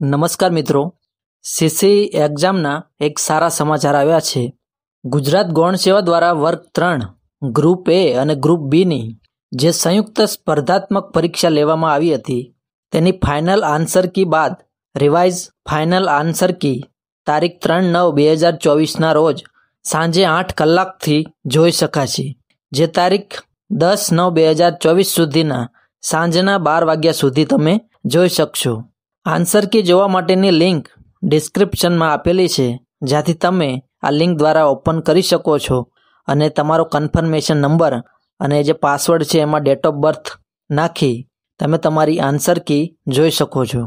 નમસ્કાર મિત્રો CC e એક્ઝામના એક સારા સમાચાર આવ્યા છે ગુજરાત ગૌણ સેવા દ્વારા વર્ગ ત્રણ ગ્રુપ એ અને ગ્રુપ બીની જે સંયુક્ત સ્પર્ધાત્મક પરીક્ષા લેવામાં આવી હતી તેની ફાઇનલ આન્સર કી બાદ રિવાઇઝ ફાઇનલ આન્સર કી તારીખ ત્રણ નવ બે હજાર ચોવીસના રોજ સાંજે આઠ કલાકથી જોઈ શકાશે જે તારીખ દસ નવ બે હજાર ચોવીસ સુધીના સાંજના બાર વાગ્યા સુધી તમે જોઈ શકશો આન્સર કી જોવા માટેની લિંક ડિસ્ક્રિપ્શનમાં આપેલી છે જ્યાંથી તમે આ લિંક દ્વારા ઓપન કરી શકો છો અને તમારો કન્ફર્મેશન નંબર અને જે પાસવર્ડ છે એમાં ડેટ ઓફ બર્થ નાખી તમે તમારી આન્સર કી જોઈ શકો છો